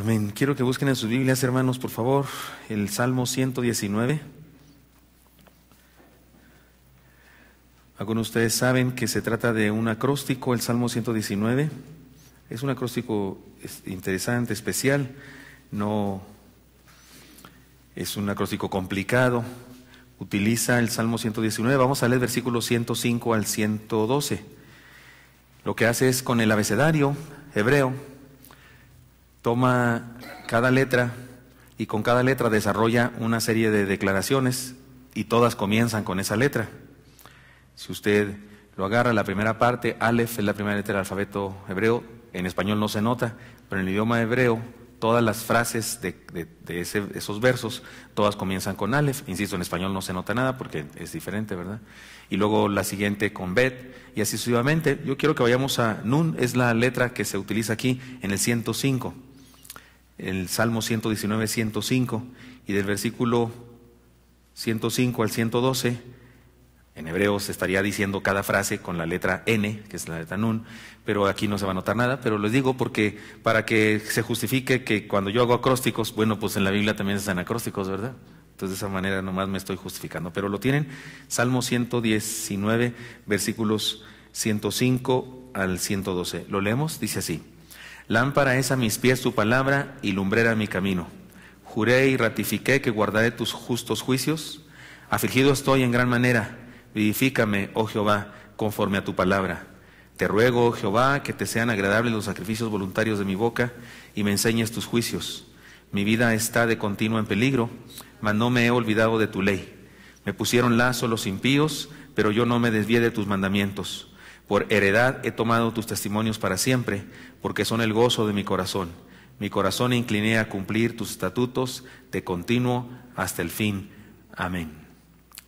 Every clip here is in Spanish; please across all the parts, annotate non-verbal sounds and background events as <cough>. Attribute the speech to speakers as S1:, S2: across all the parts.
S1: Amén. Quiero que busquen en sus Biblias, hermanos, por favor, el Salmo 119. Algunos de ustedes saben que se trata de un acróstico, el Salmo 119. Es un acróstico interesante, especial. No es un acróstico complicado. Utiliza el Salmo 119. Vamos a leer versículos 105 al 112. Lo que hace es con el abecedario hebreo toma cada letra y con cada letra desarrolla una serie de declaraciones y todas comienzan con esa letra. Si usted lo agarra, la primera parte, Aleph es la primera letra del alfabeto hebreo, en español no se nota, pero en el idioma hebreo todas las frases de, esos versos, todas comienzan con Aleph, insisto, en español no se nota nada porque es diferente, ¿verdad? Y luego la siguiente con Bet, y así sucesivamente. Yo quiero que vayamos a Nun, es la letra que se utiliza aquí en el 105 el Salmo 119, 105 y del versículo 105 al 112, en hebreo se estaría diciendo cada frase con la letra N, que es la letra Nun, pero aquí no se va a notar nada, pero les digo porque para que se justifique que cuando yo hago acrósticos, bueno, pues en la Biblia también están acrósticos, ¿verdad? Entonces de esa manera nomás me estoy justificando, pero lo tienen Salmo 119, versículos 105 al 112. ¿Lo leemos? Dice así. Lámpara es a mis pies tu palabra y lumbrera mi camino. Juré y ratifiqué que guardaré tus justos juicios. Afligido estoy en gran manera. Vivifícame, oh Jehová, conforme a tu palabra. Te ruego, oh Jehová, que te sean agradables los sacrificios voluntarios de mi boca y me enseñes tus juicios. Mi vida está de continuo en peligro, mas no me he olvidado de tu ley. Me pusieron lazo los impíos, pero yo no me desvié de tus mandamientos. Por heredad he tomado tus testimonios para siempre, porque son el gozo de mi corazón. Mi corazón incliné a cumplir tus estatutos de continuo hasta el fin. Amén.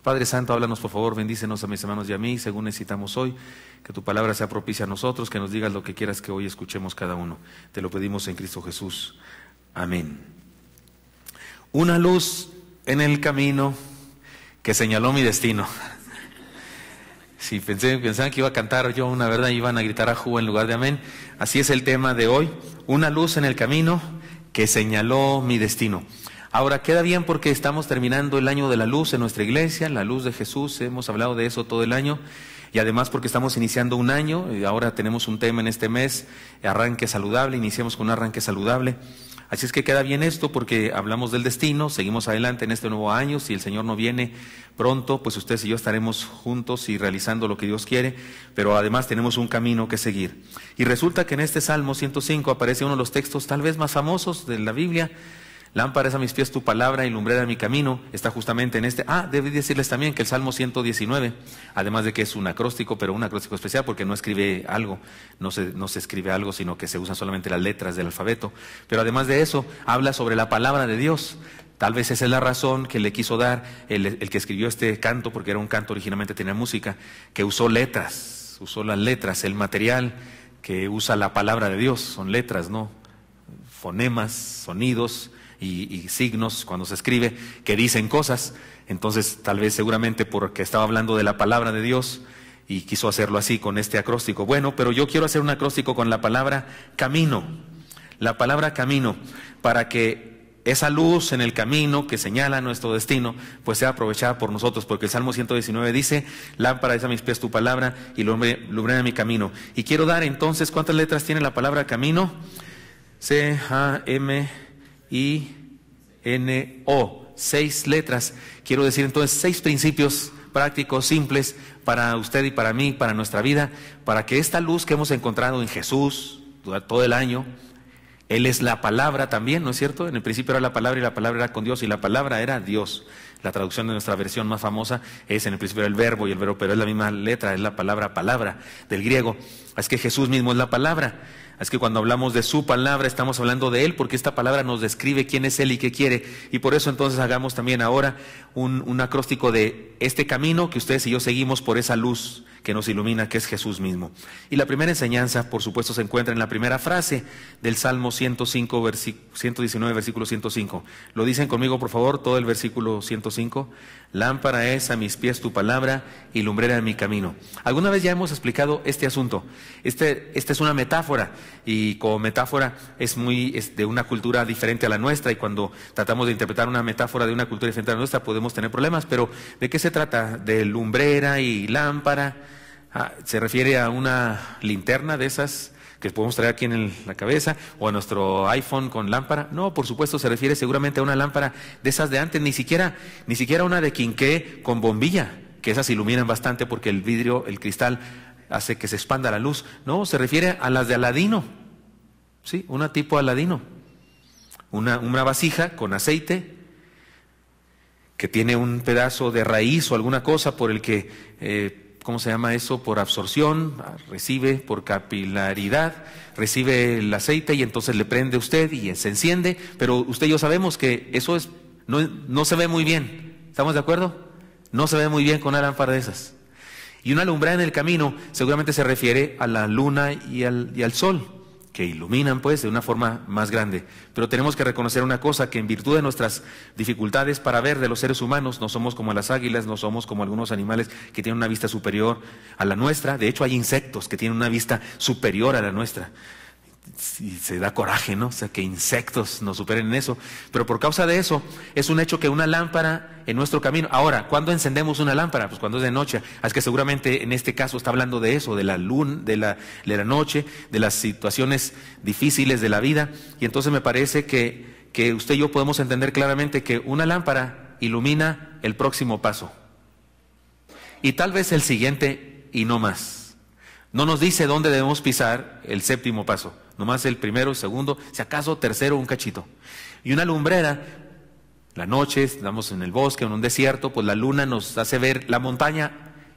S1: Padre Santo, háblanos por favor, bendícenos a mis hermanos y a mí, según necesitamos hoy, que tu palabra sea propicia a nosotros, que nos digas lo que quieras que hoy escuchemos cada uno. Te lo pedimos en Cristo Jesús. Amén. Una luz en el camino que señaló mi destino. Si pensaban que iba a cantar yo una verdad, iban a gritar a en lugar de amén. Así es el tema de hoy. Una luz en el camino que señaló mi destino. Ahora queda bien porque estamos terminando el año de la luz en nuestra iglesia, la luz de Jesús, hemos hablado de eso todo el año y además porque estamos iniciando un año y ahora tenemos un tema en este mes, arranque saludable, iniciamos con un arranque saludable. Así es que queda bien esto porque hablamos del destino, seguimos adelante en este nuevo año, si el Señor no viene pronto, pues ustedes y yo estaremos juntos y realizando lo que Dios quiere, pero además tenemos un camino que seguir. Y resulta que en este Salmo 105 aparece uno de los textos tal vez más famosos de la Biblia, Lámpara a mis pies tu palabra y lumbrera mi camino. Está justamente en este. Ah, debí decirles también que el Salmo 119, además de que es un acróstico, pero un acróstico especial porque no escribe algo, no se, no se escribe algo, sino que se usan solamente las letras del alfabeto. Pero además de eso, habla sobre la palabra de Dios. Tal vez esa es la razón que le quiso dar el, el que escribió este canto, porque era un canto originalmente tenía música, que usó letras, usó las letras, el material que usa la palabra de Dios, son letras, no, fonemas, sonidos y, signos cuando se escribe que dicen cosas. Entonces, tal vez seguramente porque estaba hablando de la palabra de Dios y quiso hacerlo así con este acróstico. Bueno, pero yo quiero hacer un acróstico con la palabra camino. La palabra camino, para que esa luz en el camino que señala nuestro destino, pues sea aprovechada por nosotros, porque el Salmo 119 dice, lámpara es a mis pies tu palabra y lumbrera mi camino. Y quiero dar entonces, ¿cuántas letras tiene la palabra camino? C-A-M-I-N-O. Seis letras. Quiero decir entonces seis principios prácticos, simples, para usted y para mí, para nuestra vida, para que esta luz que hemos encontrado en Jesús todo el año, Él es la palabra también, ¿no es cierto? En el principio era la palabra y la palabra era con Dios y la palabra era Dios. La traducción de nuestra versión más famosa es en el principio era el verbo y el verbo, pero es la misma letra, es la palabra palabra del griego. Es que Jesús mismo es la palabra. Es que cuando hablamos de su palabra estamos hablando de Él porque esta palabra nos describe quién es Él y qué quiere. Y por eso entonces hagamos también ahora un, acróstico de este camino que ustedes y yo seguimos por esa luz que nos ilumina, que es Jesús mismo. Y la primera enseñanza, por supuesto, se encuentra en la primera frase del Salmo 105, 119, versículo 105. Lo dicen conmigo, por favor, todo el versículo 105. Lámpara es a mis pies tu palabra y lumbrera en mi camino. Alguna vez ya hemos explicado este asunto. Este, esta es una metáfora y como metáfora es muy de una cultura diferente a la nuestra y cuando tratamos de interpretar una metáfora de una cultura diferente a la nuestra podemos tener problemas, pero ¿de qué se trata? De lumbrera y lámpara Ah, se refiere a una linterna de esas que podemos traer aquí en la cabeza o a nuestro iPhone con lámpara. No, por supuesto se refiere seguramente a una lámpara de esas de antes, ni siquiera, ni siquiera una de quinqué con bombilla, que esas iluminan bastante porque el vidrio, el cristal hace que se expanda la luz. No, se refiere a las de Aladino. Sí, una tipo Aladino. Una, una vasija con aceite, que tiene un pedazo de raíz o alguna cosa por el que eh, ¿cómo se llama eso? Por absorción, ah, recibe por capilaridad, recibe el aceite y entonces le prende usted y se enciende, pero usted y yo sabemos que eso es, no, no se ve muy bien, ¿estamos de acuerdo? No se ve muy bien con una lámpara de esas. Y una alumbrada en el camino seguramente se refiere a la luna y al, y al sol que iluminan pues de una forma más grande. Pero tenemos que reconocer una cosa, que en virtud de nuestras dificultades para ver de los seres humanos, no somos como las águilas, no somos como algunos animales que tienen una vista superior a la nuestra. De hecho, hay insectos que tienen una vista superior a la nuestra y se da coraje, ¿no? O sea, que insectos nos superen en eso. Pero por causa de eso, es un hecho que una lámpara en nuestro camino. Ahora, ¿cuándo encendemos una lámpara? Pues cuando es de noche. Ah, es que seguramente en este caso está hablando de eso, de la luna, de la, noche, de las situaciones difíciles de la vida. Y entonces me parece que, que usted y yo podemos entender claramente que una lámpara ilumina el próximo paso. Y tal vez el siguiente y no más. No nos dice dónde debemos pisar el séptimo paso Nomás el primero, segundo, si acaso tercero, un cachito. Y una lumbrera, la noche, estamos en el bosque, en un desierto, pues la luna nos hace ver la montaña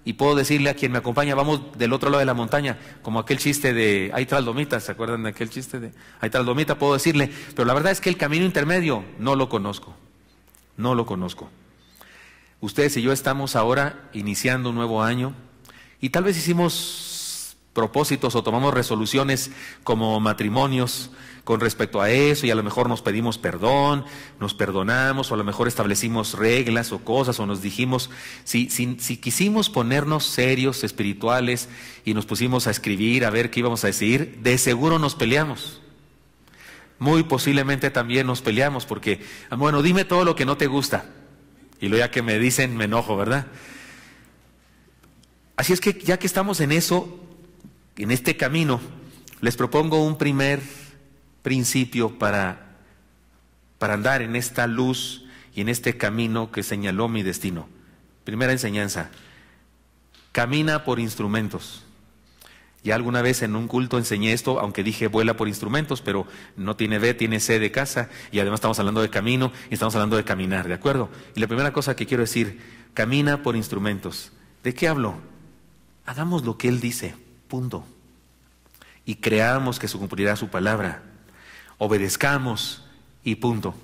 S1: y puedo decirle a quien me acompaña, vamos del otro lado de la montaña, como aquel chiste de hay trasdomita, ¿se acuerdan de aquel chiste de hay trasdomita? Puedo decirle, pero la verdad es que el camino intermedio no lo conozco, no lo conozco. Ustedes y yo estamos ahora iniciando un nuevo año y tal vez hicimos propósitos o tomamos resoluciones como matrimonios con respecto a eso y a lo mejor nos pedimos perdón, nos perdonamos o a lo mejor establecimos reglas o cosas o nos dijimos, si, quisimos ponernos serios, espirituales y nos pusimos a escribir a ver qué íbamos a decir, de seguro nos peleamos. Muy posiblemente también nos peleamos porque, ah, bueno, dime todo lo que no te gusta. Y lo ya que me dicen, me enojo, ¿verdad? Así es que ya que estamos en eso, en este camino, les propongo un primer principio para, para andar en esta luz y en este camino que señaló mi destino. Primera enseñanza, camina por instrumentos. Ya alguna vez en un culto enseñé esto, aunque dije vuela por instrumentos, pero no tiene B, tiene C de casa, y además estamos hablando de camino y estamos hablando de caminar, ¿de acuerdo? Y la primera cosa que quiero decir, camina por instrumentos. ¿De qué hablo? Hagamos lo que Él dice. Y creamos que se cumplirá su palabra. Obedezcamos y punto.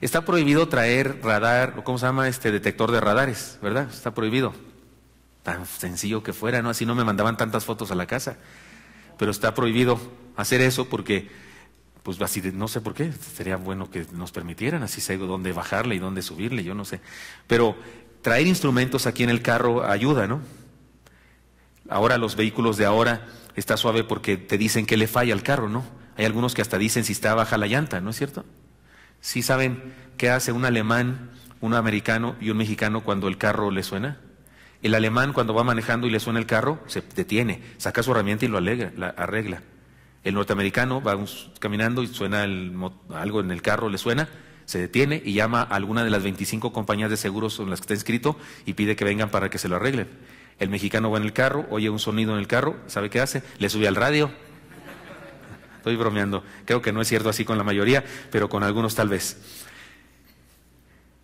S1: Está prohibido traer radar, o cómo se llama este detector de radares, ¿verdad? Está prohibido. Tan sencillo que fuera, ¿no? Así no me mandaban tantas fotos a la casa. Pero está prohibido hacer eso porque, pues así, no sé por qué, sería bueno que nos permitieran, así sé dónde bajarle y dónde subirle, yo no sé. Pero traer instrumentos aquí en el carro ayuda, ¿no? Ahora los vehículos de ahora está suave porque te dicen que le falla al carro, ¿no? Hay algunos que hasta dicen si está baja la llanta, ¿no es cierto? ¿Sí saben qué hace un alemán, un americano y un mexicano cuando el carro le suena? El alemán cuando va manejando y le suena el carro, se detiene, saca su herramienta y lo arregla. El norteamericano va caminando y suena algo en el carro, le suena, se detiene y llama a alguna de las 25 compañías de seguros en las que está inscrito y pide que vengan para que se lo arreglen. El mexicano va en el carro, oye un sonido en el carro, ¿sabe qué hace? Le sube al radio. Estoy bromeando. Creo que no es cierto así con la mayoría, pero con algunos tal vez.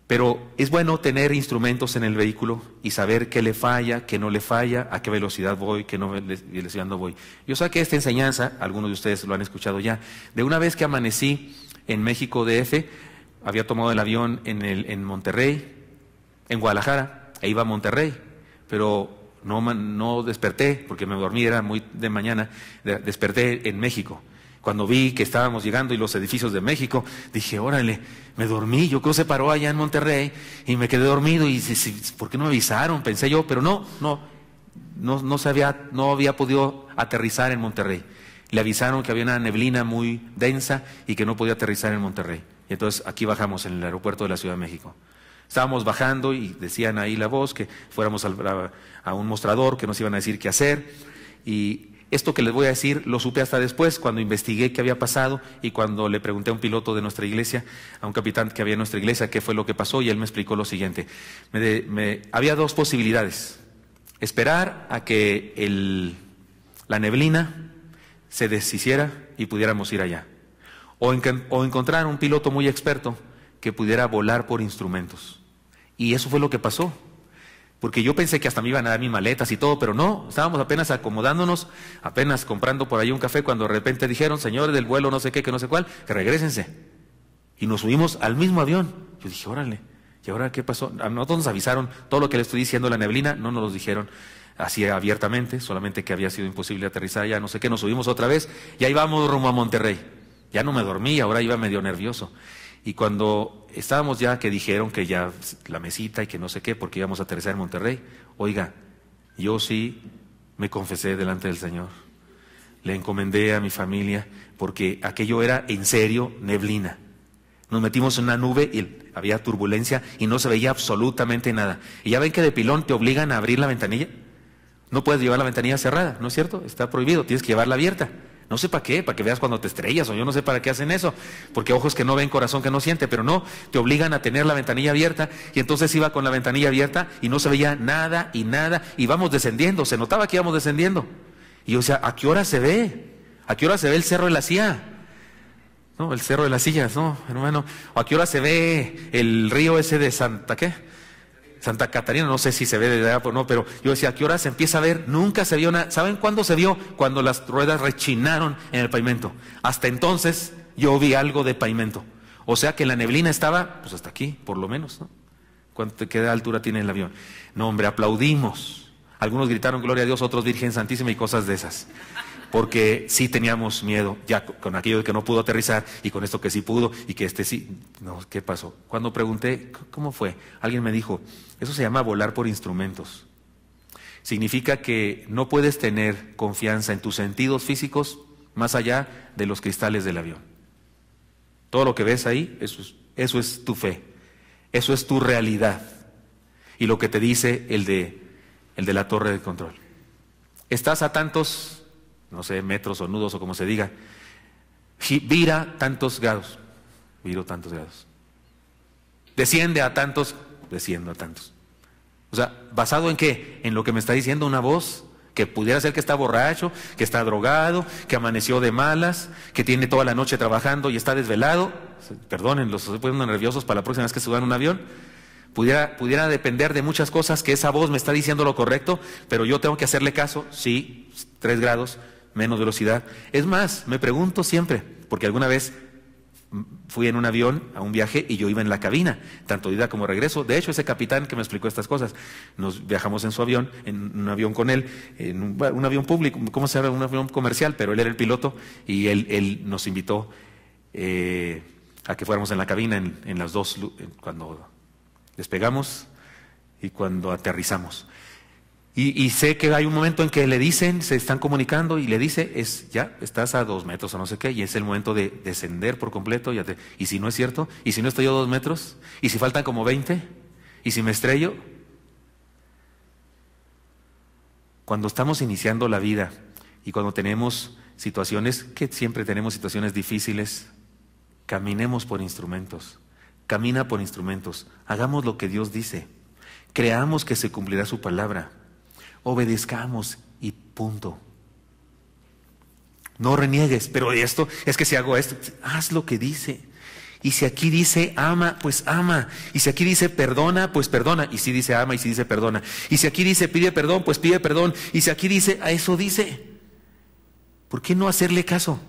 S1: Pero es bueno tener instrumentos en el vehículo y saber qué le falla, qué no le falla, a qué velocidad voy, qué no velocidad no voy. Yo saqué esta enseñanza, algunos de ustedes lo han escuchado ya, de una vez que amanecí en México DF, había tomado el avión en, el, en Monterrey, en Guadalajara, e iba a Monterrey, pero no, desperté, porque me dormí, era muy de mañana, desperté en México. Cuando vi que estábamos llegando y los edificios de México, dije, órale, me dormí, yo creo se paró allá en Monterrey y me quedé dormido y ¿por qué no me avisaron? Pensé yo, pero no, no, no, no había podido aterrizar en Monterrey. Le avisaron que había una neblina muy densa y que no podía aterrizar en Monterrey. Y entonces aquí bajamos en el aeropuerto de la Ciudad de México. Estábamos bajando y decían ahí la voz que fuéramos a, un mostrador, que nos iban a decir qué hacer. Y esto que les voy a decir lo supe hasta después, cuando investigué qué había pasado y cuando le pregunté a un piloto de nuestra iglesia, a un capitán que había en nuestra iglesia, qué fue lo que pasó, y él me explicó lo siguiente. Me había dos posibilidades. Esperar a que el, la neblina se deshiciera y pudiéramos ir allá. o encontrar un piloto muy experto que pudiera volar por instrumentos. Y eso fue lo que pasó. Porque yo pensé que hasta me iban a dar mis maletas y todo, pero no, estábamos apenas acomodándonos, apenas comprando por ahí un café, cuando de repente dijeron, señores del vuelo no sé qué, que no sé cuál, que regresense. Y nos subimos al mismo avión. Yo dije, órale, ¿y ahora qué pasó? A nosotros nos avisaron todo lo que le estoy diciendo la neblina, no nos lo dijeron así abiertamente, solamente que había sido imposible aterrizar ya, no sé qué, nos subimos otra vez y ahí vamos rumbo a Monterrey. Ya no me dormí, ahora iba medio nervioso. Y cuando estábamos ya, que dijeron que ya la mesita y que no sé qué, porque íbamos a aterrizar en Monterrey, oiga, yo sí me confesé delante del Señor. Le encomendé a mi familia, porque aquello era en serio neblina. Nos metimos en una nube y había turbulencia y no se veía absolutamente nada. Y ya ven que de pilón te obligan a abrir la ventanilla. No puedes llevar la ventanilla cerrada, ¿no es cierto? Está prohibido, tienes que llevarla abierta. No sé para qué, para que veas cuando te estrellas, o yo no sé para qué hacen eso, porque ojos que no ven, corazón que no siente, pero no, te obligan a tener la ventanilla abierta, y entonces iba con la ventanilla abierta y no se veía nada y nada, y vamos descendiendo, se notaba que íbamos descendiendo. Y o sea, ¿a qué hora se ve? ¿A qué hora se ve el cerro de la silla? No, el cerro de las sillas, no, hermano. ¿A qué hora se ve el río ese de Santa qué? Santa Catarina, no sé si se ve de allá o no, pero yo decía, ¿a qué hora se empieza a ver? Nunca se vio nada. ¿Saben cuándo se vio? Cuando las ruedas rechinaron en el pavimento. Hasta entonces yo vi algo de pavimento. O sea que la neblina estaba, pues hasta aquí, por lo menos, ¿no? ¿Cuánto, ¿Qué altura tiene el avión? No, hombre, aplaudimos. Algunos gritaron gloria a Dios, otros Virgen Santísima y cosas de esas porque sí teníamos miedo, ya con aquello de que no pudo aterrizar y con esto que sí pudo y que este sí. No, ¿qué pasó? Cuando pregunté, ¿cómo fue? Alguien me dijo, eso se llama volar por instrumentos. Significa que no puedes tener confianza en tus sentidos físicos más allá de los cristales del avión. Todo lo que ves ahí, eso es, eso es tu fe, eso es tu realidad. Y lo que te dice el de, el de la torre de control. Estás a tantos no sé, metros o nudos o como se diga, vira tantos grados, viro tantos grados, desciende a tantos, desciendo a tantos. O sea, ¿basado en qué? En lo que me está diciendo una voz que pudiera ser que está borracho, que está drogado, que amaneció de malas, que tiene toda la noche trabajando y está desvelado. Perdonen, los estoy poniendo nerviosos para la próxima vez que suban un avión. Pudiera, pudiera depender de muchas cosas que esa voz me está diciendo lo correcto, pero yo tengo que hacerle caso, sí, tres grados, menos velocidad. Es más, me pregunto siempre, porque alguna vez fui en un avión a un viaje y yo iba en la cabina, tanto ida como regreso. De hecho, ese capitán que me explicó estas cosas, nos viajamos en su avión, en un avión con él, en un, avión público, ¿cómo se llama? Un avión comercial, pero él era el piloto y él, nos invitó eh, a que fuéramos en la cabina en las dos, cuando despegamos y cuando aterrizamos. Y, sé que hay un momento en que le dicen, se están comunicando y le dice, es ya, estás a dos metros o no sé qué, y es el momento de descender por completo. Y, si no es cierto, y si no estoy a dos metros, y si faltan como veinte? y si me estrello. Cuando estamos iniciando la vida y cuando tenemos situaciones, que siempre tenemos situaciones difíciles, caminemos por instrumentos, camina por instrumentos, hagamos lo que Dios dice, creamos que se cumplirá su palabra obedezcamos y punto. No reniegues, pero esto es que si hago esto, haz lo que dice. Y si aquí dice ama, pues ama. Y si aquí dice perdona, pues perdona. Y si dice ama, y si dice perdona. Y si aquí dice pide perdón, pues pide perdón. Y si aquí dice a eso dice. ¿Por qué no hacerle caso?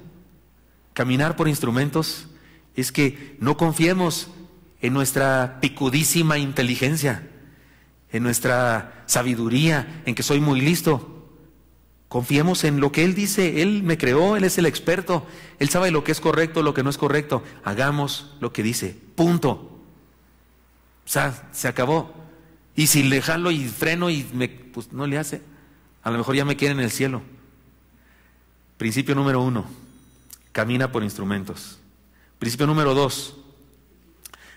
S1: Caminar por instrumentos es que no confiemos en nuestra picudísima inteligencia en nuestra sabiduría, en que soy muy listo. Confiemos en lo que Él dice, Él me creó, Él es el experto, Él sabe lo que es correcto, lo que no es correcto. Hagamos lo que dice, punto. O sea, se acabó. Y si le jalo y freno y me, pues no le hace, a lo mejor ya me quieren en el cielo. Principio número uno, camina por instrumentos. Principio número dos,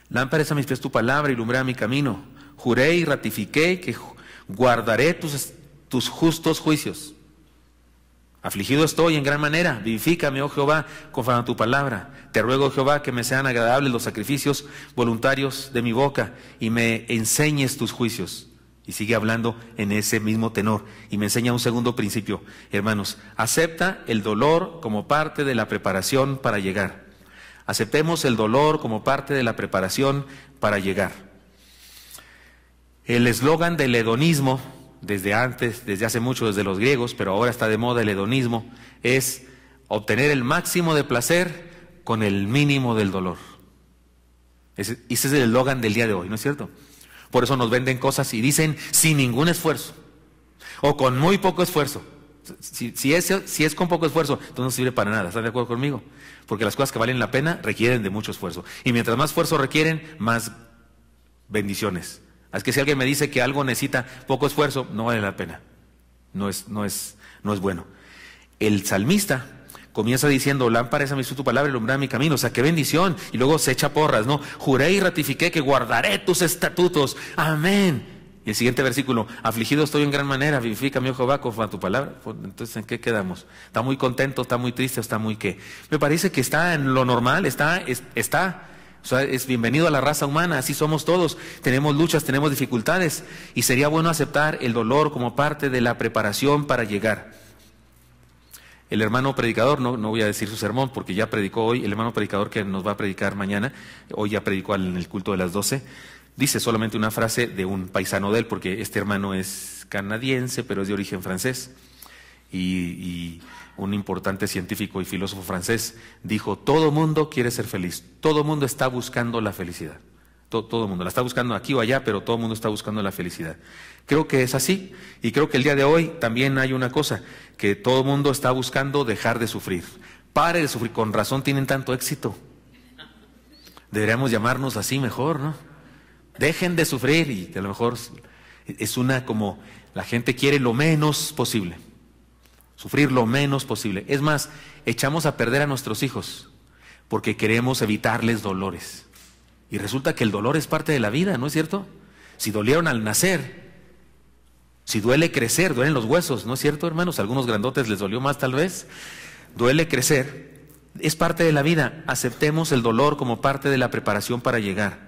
S1: lámpara a mis pies tu palabra y mi camino juré y ratifiqué que guardaré tus, tus justos juicios. Afligido estoy en gran manera, vivifícame, oh Jehová, conforme a tu palabra. Te ruego, Jehová, que me sean agradables los sacrificios voluntarios de mi boca y me enseñes tus juicios. Y sigue hablando en ese mismo tenor. Y me enseña un segundo principio. Hermanos, acepta el dolor como parte de la preparación para llegar. Aceptemos el dolor como parte de la preparación para llegar. El eslogan del hedonismo, desde antes, desde hace mucho, desde los griegos, pero ahora está de moda el hedonismo, es obtener el máximo de placer con el mínimo del dolor. Ese, ese es el eslogan del día de hoy, ¿no es cierto? Por eso nos venden cosas y dicen sin ningún esfuerzo o con muy poco esfuerzo. Si, es, con poco esfuerzo, entonces no sirve para nada. ¿están de acuerdo conmigo? Porque las cosas que valen la pena requieren de mucho esfuerzo. Y mientras más esfuerzo requieren, más bendiciones. Es que si alguien me dice que algo necesita poco esfuerzo, no vale la pena. No es, no es, no es bueno. El salmista comienza diciendo, lámpara es a tu palabra, ilumina mi camino, o sea, qué bendición. Y luego se echa porras, ¿no? Juré y ratifiqué que guardaré tus estatutos. Amén. Y el siguiente versículo, afligido estoy en gran manera, vivifica mi oh Jehová con tu palabra. Pues, entonces, ¿en qué quedamos? ¿Está muy contento? ¿Está muy triste? ¿Está muy qué? Me parece que está en lo normal, está, está o sea, es bienvenido a la raza humana, así somos todos. Tenemos luchas, tenemos dificultades y sería bueno aceptar el dolor como parte de la preparación para llegar. El hermano predicador, no, no voy a decir su sermón porque ya predicó hoy, el hermano predicador que nos va a predicar mañana, hoy ya predicó en el culto de las doce, dice solamente una frase de un paisano de él, porque este hermano es canadiense, pero es de origen francés. y un importante científico y filósofo francés, dijo, todo mundo quiere ser feliz, todo mundo está buscando la felicidad. Todo, todo mundo la está buscando aquí o allá, pero todo el mundo está buscando la felicidad. Creo que es así y creo que el día de hoy también hay una cosa, que todo el mundo está buscando dejar de sufrir. Pare de sufrir, con razón tienen tanto éxito. Deberíamos llamarnos así mejor, ¿no? Dejen de sufrir y a lo mejor es una como la gente quiere lo menos posible sufrir lo menos posible. Es más, echamos a perder a nuestros hijos porque queremos evitarles dolores. Y resulta que el dolor es parte de la vida, ¿no es cierto? Si dolieron al nacer, si duele crecer, duelen los huesos, ¿no es cierto, hermanos? algunos grandotes les dolió más tal vez. Duele crecer, es parte de la vida. Aceptemos el dolor como parte de la preparación para llegar.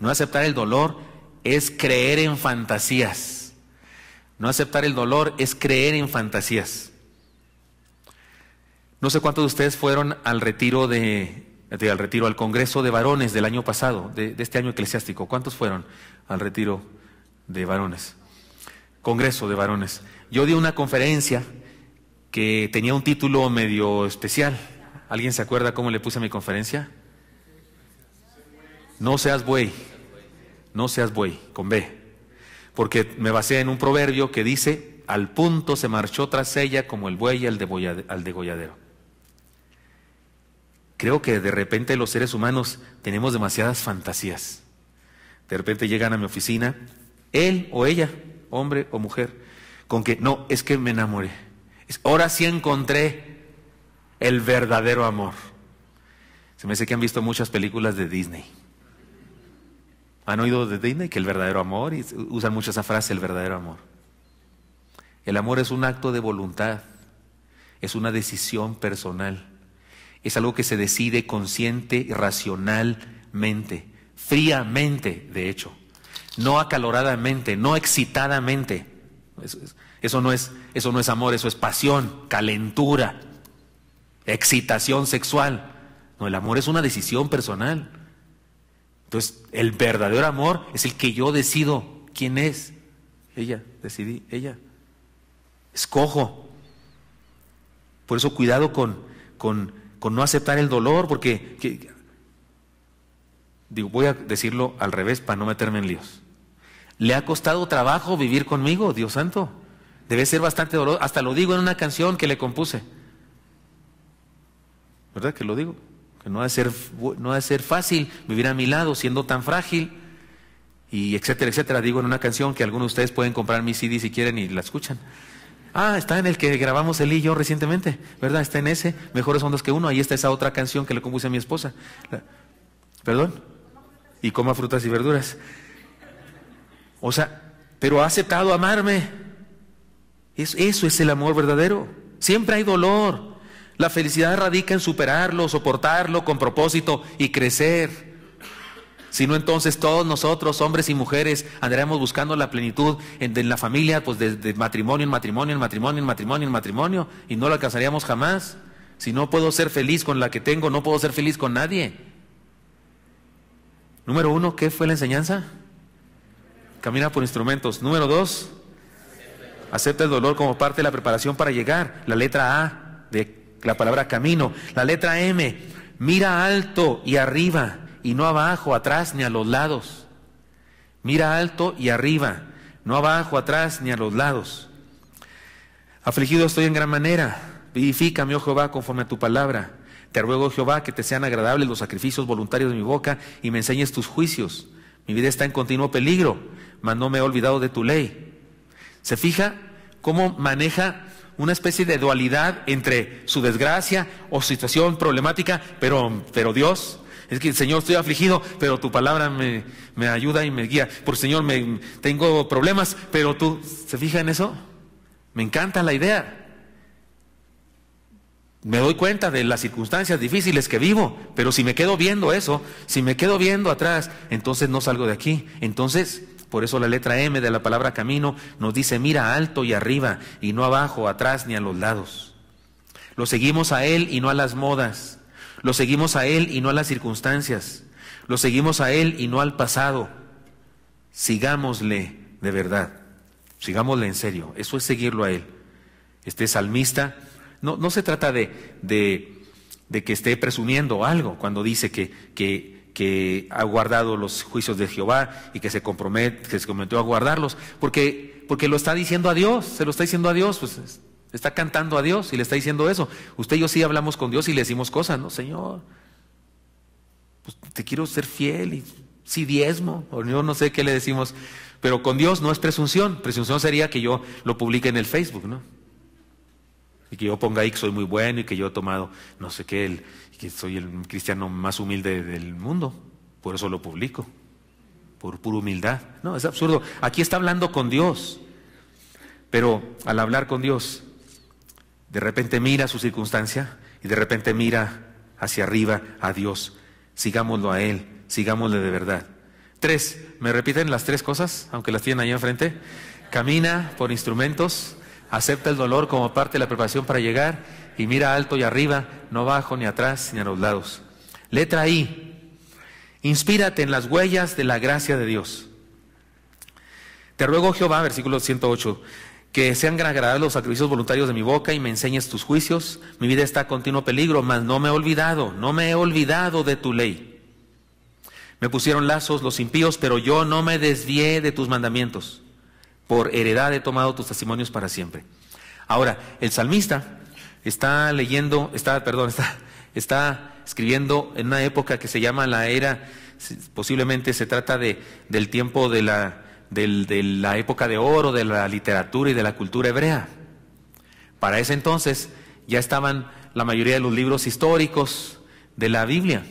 S1: No aceptar el dolor es creer en fantasías. No aceptar el dolor es creer en fantasías. No sé cuántos de ustedes fueron al retiro de, al retiro, al Congreso de Varones del año pasado, de, de este año eclesiástico. ¿Cuántos fueron al retiro de varones? Congreso de varones. Yo di una conferencia que tenía un título medio especial. ¿Alguien se acuerda cómo le puse a mi conferencia? No seas buey. No seas buey, con B porque me basé en un proverbio que dice, al punto se marchó tras ella como el buey al, degolladero. Creo que de repente los seres humanos tenemos demasiadas fantasías. De repente llegan a mi oficina, él o ella, hombre o mujer, con que, no, es que me enamoré. Ahora sí encontré el verdadero amor. Se me dice que han visto muchas películas de Disney. ¿Han oído de Disney que el verdadero amor? Y usan mucho esa frase, el verdadero amor. El amor es un acto de voluntad, es una decisión personal, es algo que se decide consciente y racionalmente, fríamente, de hecho, no acaloradamente, no excitadamente. eso, no es, eso no es amor, eso es pasión, calentura, excitación sexual. No, el amor es una decisión personal entonces, el verdadero amor es el que yo decido quién es. Ella, decidí, ella. Escojo. Por eso cuidado con, con, con no aceptar el dolor, porque digo, voy a decirlo al revés para no meterme en líos. Le ha costado trabajo vivir conmigo, Dios santo. Debe ser bastante dolor Hasta lo digo en una canción que le compuse. ¿Verdad que lo digo? no ha de ser, fácil vivir a mi lado siendo tan frágil, y etcétera, etcétera. Digo en una canción que algunos de ustedes pueden comprar mi CD si quieren y la escuchan. Ah, está en el que grabamos él y yo recientemente, ¿verdad? Está en ese, Mejores Ondas que Uno. Ahí está esa otra canción que le compuse a mi esposa. ¿Perdón? Y coma frutas y verduras. O sea, pero ha aceptado amarme. eso es el amor verdadero. Siempre hay dolor, la felicidad radica en superarlo, soportarlo con propósito y crecer. Si no, entonces todos nosotros, hombres y mujeres, andaremos buscando la plenitud en, la familia, pues de, matrimonio en matrimonio, en matrimonio, en matrimonio, en matrimonio, y no lo alcanzaríamos jamás. Si no puedo ser feliz con la que tengo, no puedo ser feliz con nadie. Número uno, ¿qué fue la enseñanza? Camina por instrumentos. Número dos, acepta el dolor como parte de la preparación para llegar. La letra A de la palabra camino. La letra M, mira alto y arriba y no abajo, atrás ni a los lados. Mira alto y arriba, no abajo, atrás ni a los lados. Afligido estoy en gran manera, vivifícame, oh Jehová, conforme a tu palabra. Te ruego, Jehová, que te sean agradables los sacrificios voluntarios de mi boca y me enseñes tus juicios. Mi vida está en continuo peligro, mas no me he olvidado de tu ley. ¿Se fija cómo maneja una especie de dualidad entre su desgracia o situación problemática, pero, pero Dios, es que el Señor estoy afligido, pero tu palabra me, me ayuda y me guía. Por Señor, me, tengo problemas, pero tú, ¿se fija en eso? Me encanta la idea. Me doy cuenta de las circunstancias difíciles que vivo, pero si me quedo viendo eso, si me quedo viendo atrás, entonces no salgo de aquí. Entonces por eso la letra M de la palabra camino nos dice mira alto y arriba y no abajo, atrás ni a los lados. Lo seguimos a Él y no a las modas. Lo seguimos a Él y no a las circunstancias. Lo seguimos a Él y no al pasado. Sigámosle de verdad. Sigámosle en serio. Eso es seguirlo a Él. Este salmista no, no se trata de, de, de que esté presumiendo algo cuando dice que, que que ha guardado los juicios de Jehová y que se, comprometió a guardarlos, porque, porque lo está diciendo a Dios, se lo está diciendo a Dios, pues está cantando a Dios y le está diciendo eso. Usted y yo sí hablamos con Dios y le decimos cosas, ¿no? Señor, pues, te quiero ser fiel y si diezmo, o yo no sé qué le decimos, pero con Dios no es presunción, presunción sería que yo lo publique en el Facebook, ¿no? Y que yo ponga ahí que soy muy bueno y que yo he tomado no sé qué, el, soy el cristiano más humilde del mundo, por eso lo publico, por pura humildad. No, es absurdo. Aquí está hablando con Dios, pero al hablar con Dios, de repente mira su circunstancia y de repente mira hacia arriba a Dios. Sigámoslo a Él, sigámosle de verdad. Tres, ¿me repiten las tres cosas, aunque las tienen ahí enfrente? Camina por instrumentos, acepta el dolor como parte de la preparación para llegar y mira alto y arriba, no abajo ni atrás ni a los lados. Letra I. Inspírate en las huellas de la gracia de Dios. Te ruego, Jehová, versículo 108, que sean agradables los sacrificios voluntarios de mi boca y me enseñes tus juicios. Mi vida está a continuo peligro, mas no me he olvidado, no me he olvidado de tu ley. Me pusieron lazos los impíos, pero yo no me desvié de tus mandamientos. Por heredad he tomado tus testimonios para siempre. Ahora, el salmista está leyendo, está, perdón, <laughs> está, está escribiendo en una época que se llama la era, posiblemente se trata de, del tiempo de la, del, de la época de oro, de la literatura y de la cultura hebrea. Para ese entonces ya estaban la mayoría de los libros históricos de la Biblia.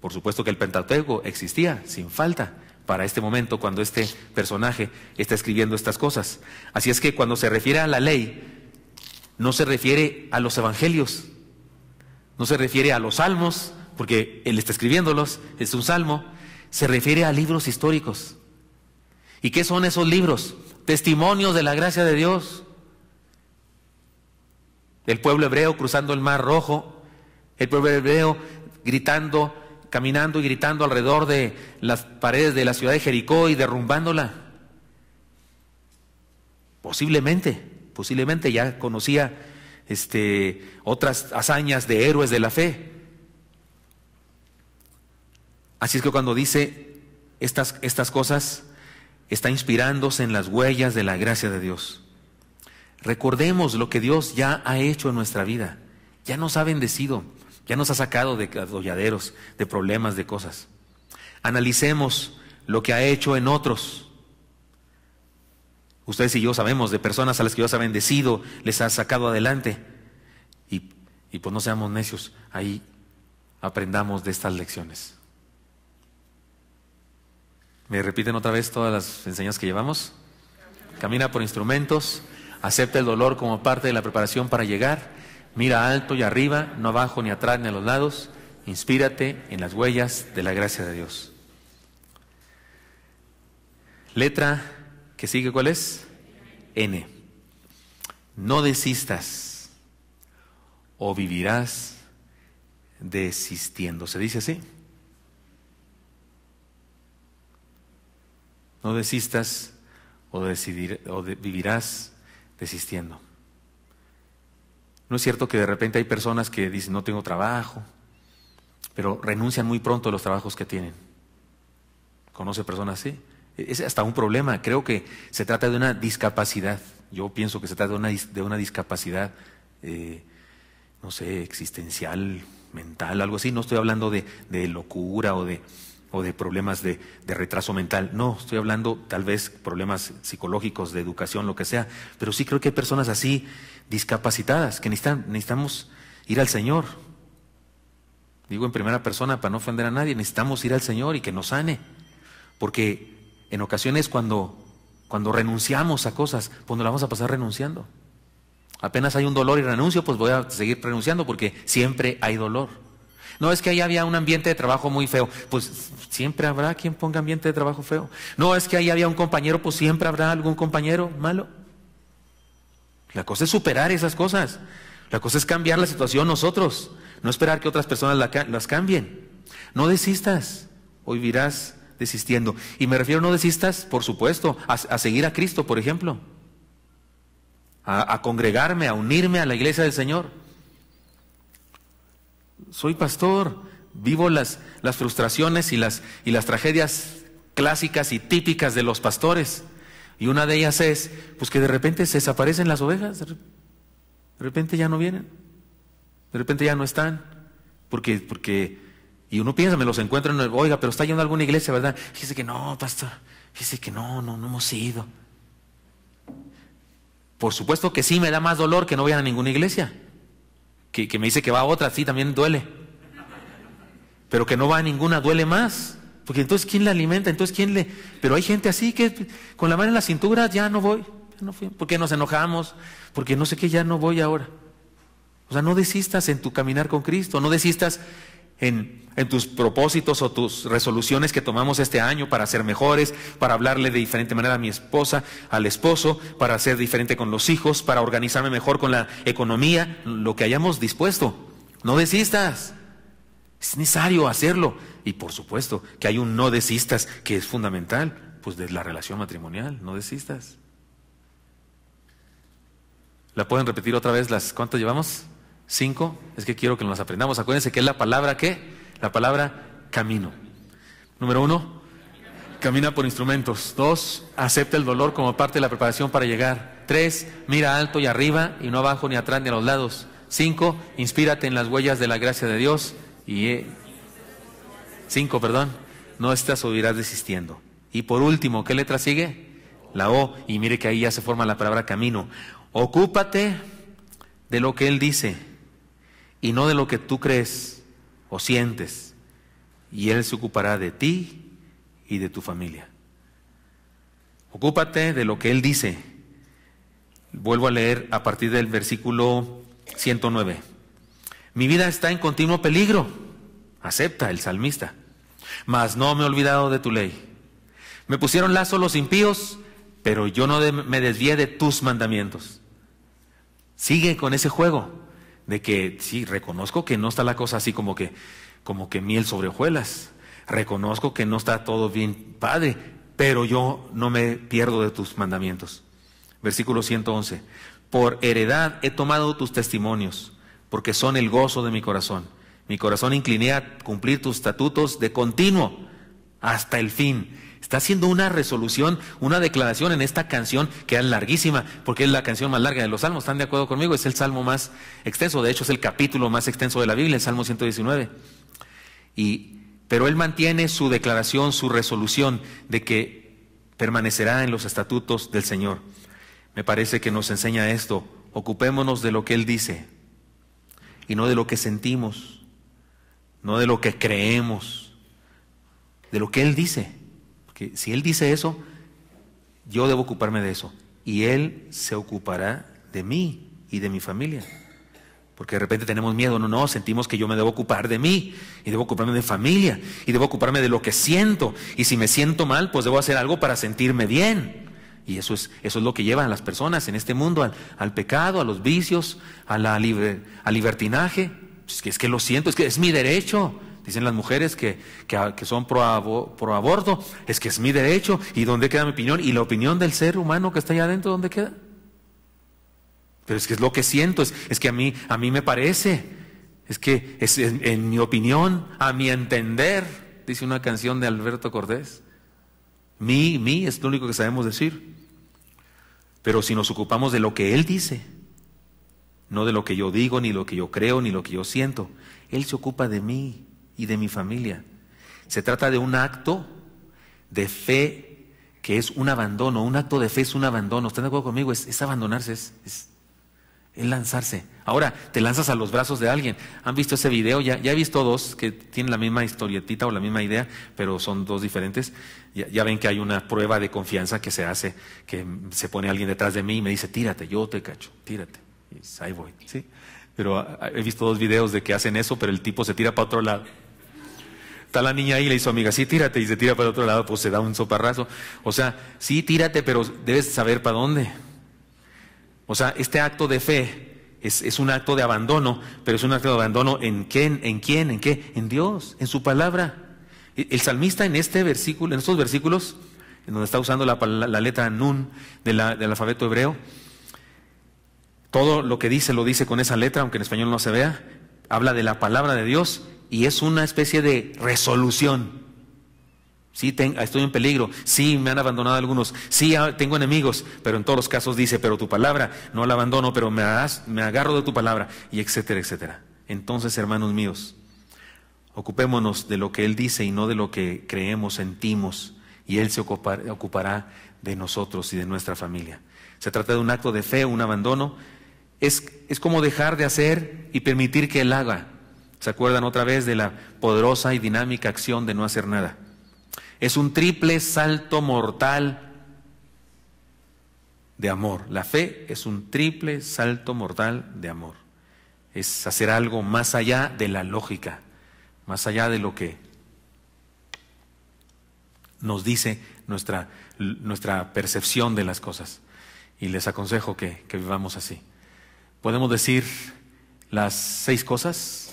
S1: Por supuesto que el Pentateuco existía, sin falta, para este momento cuando este personaje está escribiendo estas cosas. Así es que cuando se refiere a la ley, no se refiere a los evangelios, no se refiere a los salmos, porque él está escribiéndolos, es un salmo, se refiere a libros históricos. ¿Y qué son esos libros? Testimonios de la gracia de Dios. El pueblo hebreo cruzando el mar rojo, el pueblo hebreo gritando, caminando y gritando alrededor de las paredes de la ciudad de Jericó y derrumbándola. Posiblemente posiblemente ya conocía este, otras hazañas de héroes de la fe. Así es que cuando dice estas, estas cosas, está inspirándose en las huellas de la gracia de Dios. Recordemos lo que Dios ya ha hecho en nuestra vida. Ya nos ha bendecido, ya nos ha sacado de doyaderos, de problemas, de cosas. Analicemos lo que ha hecho en otros Ustedes y yo sabemos de personas a las que Dios ha bendecido, les ha sacado adelante. Y, pues no seamos necios, ahí aprendamos de estas lecciones. ¿Me repiten otra vez todas las enseñanzas que llevamos? Camina por instrumentos, acepta el dolor como parte de la preparación para llegar, mira alto y arriba, no abajo ni atrás ni a los lados, inspírate en las huellas de la gracia de Dios. Letra ¿Qué sigue, ¿cuál es? N. No desistas o vivirás desistiendo. ¿Se dice así? No desistas o, o vivirás desistiendo. No es cierto que de repente hay personas que dicen no tengo trabajo, pero renuncian muy pronto a los trabajos que tienen. ¿Conoce personas así? Es hasta un problema. Creo que se trata de una discapacidad. Yo pienso que se trata de una, discapacidad, eh, no sé, existencial, mental, algo así. No estoy hablando de, locura o de, de problemas de, retraso mental. No, estoy hablando tal vez problemas psicológicos, de educación, lo que sea. Pero sí creo que hay personas así discapacitadas, que necesitamos ir al Señor. Digo en primera persona para no ofender a nadie, necesitamos ir al Señor y que nos sane. Porque en ocasiones cuando, cuando renunciamos a cosas, pues nos la vamos a pasar renunciando. Apenas hay un dolor y renuncio, pues voy a seguir renunciando porque siempre hay dolor. No es que ahí había un ambiente de trabajo muy feo, pues siempre habrá quien ponga ambiente de trabajo feo. No es que ahí había un compañero, pues siempre habrá algún compañero malo. La cosa es superar esas cosas. La cosa es cambiar la situación nosotros, no esperar que otras personas las cambien. No desistas, hoy virás desistiendo. Y me refiero no desistas, por supuesto, a, seguir a Cristo, por ejemplo. A, congregarme, a unirme a la iglesia del Señor. Soy pastor, vivo las, las frustraciones y las, y las tragedias clásicas y típicas de los pastores. Y una de ellas es, pues que de repente se desaparecen las ovejas, de repente ya no vienen, de repente ya no están, porque, porque y uno piensa, me los encuentro en el, oiga, pero está yendo a alguna iglesia, ¿verdad? Dice que no, pastor. Dice que no, no, no hemos ido. Por supuesto que sí me da más dolor que no vayan a ninguna iglesia. Que, me dice que va a otra, sí, también duele. Pero que no va a ninguna, duele más. Porque entonces, ¿quién le alimenta? Entonces, ¿quién le...? Pero hay gente así que con la mano en la cintura, ya no voy. no Porque nos enojamos? Porque no sé qué, ya no voy ahora. O sea, no desistas en tu caminar con Cristo. No desistas en, tus propósitos o tus resoluciones que tomamos este año para ser mejores, para hablarle de diferente manera a mi esposa, al esposo, para ser diferente con los hijos, para organizarme mejor con la economía, lo que hayamos dispuesto. No desistas. Es necesario hacerlo. Y por supuesto que hay un no desistas que es fundamental, pues de la relación matrimonial, no desistas. ¿La pueden repetir otra vez las cuántas llevamos? Cinco, es que quiero que nos aprendamos. Acuérdense que es la palabra que, la palabra camino. Número uno, camina por instrumentos. Dos, acepta el dolor como parte de la preparación para llegar. Tres, mira alto y arriba y no abajo ni atrás ni a los lados. Cinco, inspírate en las huellas de la gracia de Dios. Y eh, cinco, perdón, no estás o desistiendo. Y por último, ¿qué letra sigue? La O. Y mire que ahí ya se forma la palabra camino. Ocúpate de lo que Él dice y no de lo que tú crees o sientes. Y Él se ocupará de ti y de tu familia. Ocúpate de lo que Él dice. Vuelvo a leer a partir del versículo 109. Mi vida está en continuo peligro, acepta el salmista, mas no me he olvidado de tu ley. Me pusieron lazo los impíos, pero yo no me desvié de tus mandamientos. Sigue con ese juego de que sí, reconozco que no está la cosa así como que, como que miel sobre hojuelas, reconozco que no está todo bien, Padre, pero yo no me pierdo de tus mandamientos. Versículo 111, por heredad he tomado tus testimonios, porque son el gozo de mi corazón. Mi corazón incliné a cumplir tus estatutos de continuo hasta el fin. Está haciendo una resolución, una declaración en esta canción que es larguísima, porque es la canción más larga de los salmos. ¿Están de acuerdo conmigo? Es el salmo más extenso, de hecho es el capítulo más extenso de la Biblia, el Salmo 119. Y, pero él mantiene su declaración, su resolución de que permanecerá en los estatutos del Señor. Me parece que nos enseña esto. Ocupémonos de lo que Él dice y no de lo que sentimos, no de lo que creemos, de lo que Él dice. Que si Él dice eso, yo debo ocuparme de eso. Y Él se ocupará de mí y de mi familia. Porque de repente tenemos miedo, no, no, sentimos que yo me debo ocupar de mí, y debo ocuparme de familia, y debo ocuparme de lo que siento, y si me siento mal, pues debo hacer algo para sentirme bien. Y eso es, eso es lo que lleva a las personas en este mundo al, pecado, a los vicios, a la al libertinaje. que es que lo siento, es que es mi derecho, Dicen las mujeres que, que, son pro, es que es mi derecho, ¿y dónde queda mi opinión? ¿Y la opinión del ser humano que está allá adentro, dónde queda? Pero es que es lo que siento, es, que a mí, a mí me parece, es que es, en mi opinión, a mi entender, dice una canción de Alberto Cordés: mi, mi es lo único que sabemos decir. Pero si nos ocupamos de lo que Él dice, no de lo que yo digo, ni lo que yo creo, ni lo que yo siento, Él se ocupa de mí, y de mi familia. Se trata de un acto de fe que es un abandono. Un acto de fe es un abandono. ¿Están de acuerdo conmigo? Es, abandonarse, es, lanzarse. Ahora, te lanzas a los brazos de alguien. ¿Han visto ese video? Ya, ya he visto dos que tienen la misma historietita o la misma idea, pero son dos diferentes. Ya, ven que hay una prueba de confianza que se hace, que se pone alguien detrás de mí y me dice, tírate, yo te cacho, tírate. Y ahí voy, Pero ah, he visto dos videos de que hacen eso, pero el tipo se tira para otro lado. Está la niña ahí y le dice amiga, sí, tírate, y se tira para el otro lado, pues se da un soparrazo. O sea, sí, tírate, pero debes saber para dónde. O sea, este acto de fe es, un acto de abandono, pero es un acto de abandono en quién, en quién, en qué, en Dios, en su palabra. E, el salmista en este versículo, en estos versículos, en donde está usando la, letra Nun del alfabeto hebreo, todo lo que dice lo dice con esa letra, aunque en español no se vea, habla de la palabra de Dios y es una especie de resolución. Sí, estoy en peligro. Sí, me han abandonado algunos. Sí, ah, tengo enemigos. Pero en todos los casos dice, pero tu palabra no la abandono, pero me, me agarro de tu palabra. Y etcétera, etcétera. Entonces, hermanos míos, ocupémonos de lo que Él dice y no de lo que creemos, sentimos. Y Él se ocupará de nosotros y de nuestra familia. Se trata de un acto de fe, un abandono. Es, es como dejar de hacer y permitir que Él haga. ¿Se acuerdan otra vez de la poderosa y dinámica acción de no hacer nada? Es un triple salto mortal de amor. La fe es un triple salto mortal de amor. Es hacer algo más allá de la lógica, más allá de lo que nos dice nuestra, nuestra percepción de las cosas. Y les aconsejo que, que vivamos así. Podemos decir las seis cosas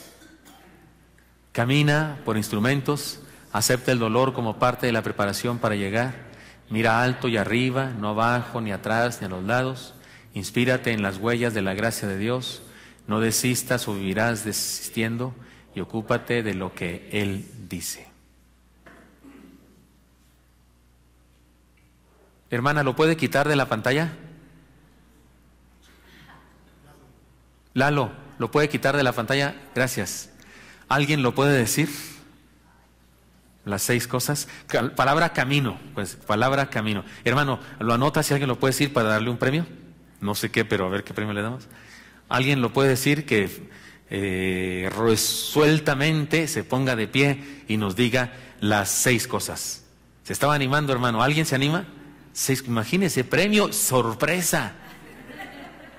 S1: Camina por instrumentos, acepta el dolor como parte de la preparación para llegar. Mira alto y arriba, no abajo, ni atrás, ni a los lados. Inspírate en las huellas de la gracia de Dios. No desistas o vivirás desistiendo y ocúpate de lo que Él dice. Hermana, ¿lo puede quitar de la pantalla? Lalo, ¿lo puede quitar de la pantalla? Gracias. ¿Alguien lo puede decir? Las seis cosas. Palabra camino, pues palabra camino. Hermano, ¿lo anota si alguien lo puede decir para darle un premio? No sé qué, pero a ver qué premio le damos. ¿Alguien lo puede decir que eh, resueltamente se ponga de pie y nos diga las seis cosas? ¿Se estaba animando, hermano? ¿Alguien se anima? Seis, imagínese, premio sorpresa.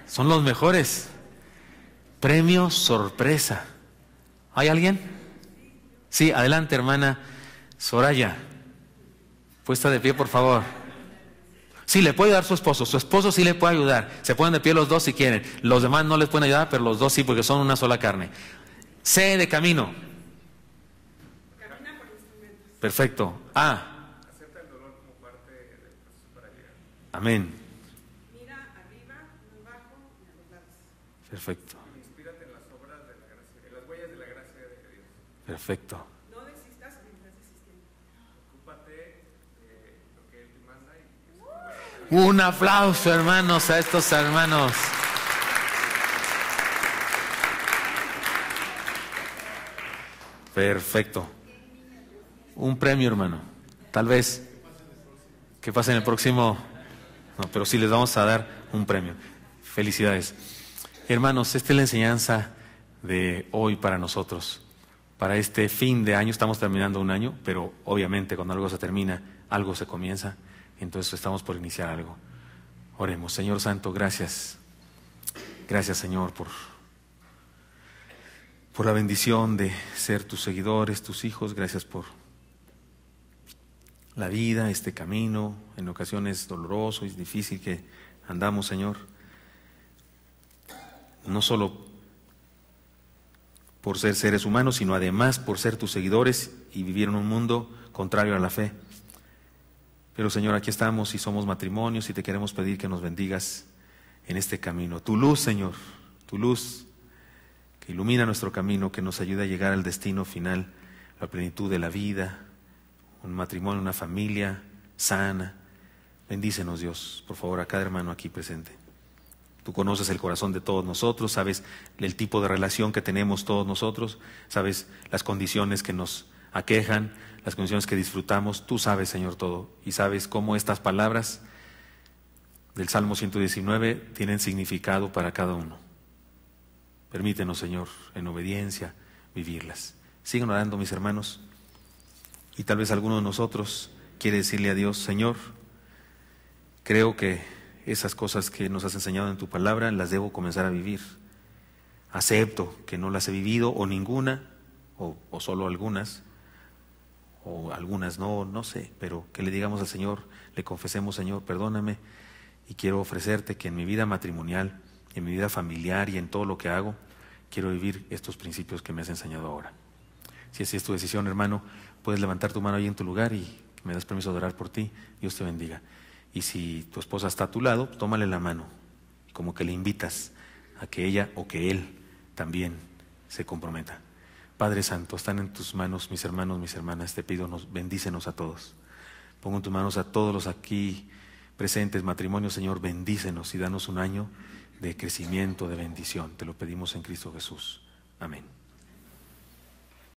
S1: Son los mejores. Premio sorpresa. ¿Hay alguien? Sí, adelante, hermana Soraya. Puesta de pie, por favor. Sí, le puede ayudar su esposo. Su esposo sí le puede ayudar. Se ponen de pie los dos si quieren. Los demás no les pueden ayudar, pero los dos sí, porque son una sola carne. C de camino. Perfecto. Ah. Acepta el dolor como parte para llegar. Amén. Mira arriba, Perfecto. Perfecto. No desistas Ocúpate eh, lo que ¡Uh! Un aplauso, hermanos, a estos hermanos. Perfecto. Un premio, hermano. Tal vez que pase en el próximo. No, pero sí les vamos a dar un premio. Felicidades. Hermanos, esta es la enseñanza de hoy para nosotros para este fin de año. Estamos terminando un año, pero obviamente cuando algo se termina, algo se comienza. Entonces estamos por iniciar algo. Oremos. Señor Santo, gracias. Gracias Señor por, por la bendición de ser tus seguidores, tus hijos. Gracias por la vida, este camino, en ocasiones doloroso y difícil que andamos, Señor. No solo por ser seres humanos, sino además por ser tus seguidores y vivir en un mundo contrario a la fe. Pero Señor, aquí estamos y somos matrimonios y te queremos pedir que nos bendigas en este camino. Tu luz, Señor, tu luz que ilumina nuestro camino, que nos ayude a llegar al destino final, la plenitud de la vida, un matrimonio, una familia sana. Bendícenos, Dios, por favor, a cada hermano aquí presente. Tú conoces el corazón de todos nosotros, sabes el tipo de relación que tenemos todos nosotros, sabes las condiciones que nos aquejan, las condiciones que disfrutamos. Tú sabes, Señor, todo. Y sabes cómo estas palabras del Salmo 119 tienen significado para cada uno. Permítenos, Señor, en obediencia, vivirlas. Sigan orando, mis hermanos. Y tal vez alguno de nosotros quiere decirle a Dios, Señor, creo que esas cosas que nos has enseñado en tu palabra las debo comenzar a vivir. Acepto que no las he vivido o ninguna, o, solo algunas, o algunas no, no sé, pero que le digamos al Señor, le confesemos, Señor, perdóname y quiero ofrecerte que en mi vida matrimonial, en mi vida familiar y en todo lo que hago, quiero vivir estos principios que me has enseñado ahora. Si así es tu decisión, hermano, puedes levantar tu mano ahí en tu lugar y me das permiso de orar por ti. Dios te bendiga. Y si tu esposa está a tu lado, tómale la mano, como que le invitas a que ella o que él también se comprometa. Padre Santo, están en tus manos mis hermanos, mis hermanas, te pido, nos, bendícenos a todos. Pongo en tus manos a todos los aquí presentes, matrimonio Señor, bendícenos y danos un año de crecimiento, de bendición. Te lo pedimos en Cristo Jesús. Amén.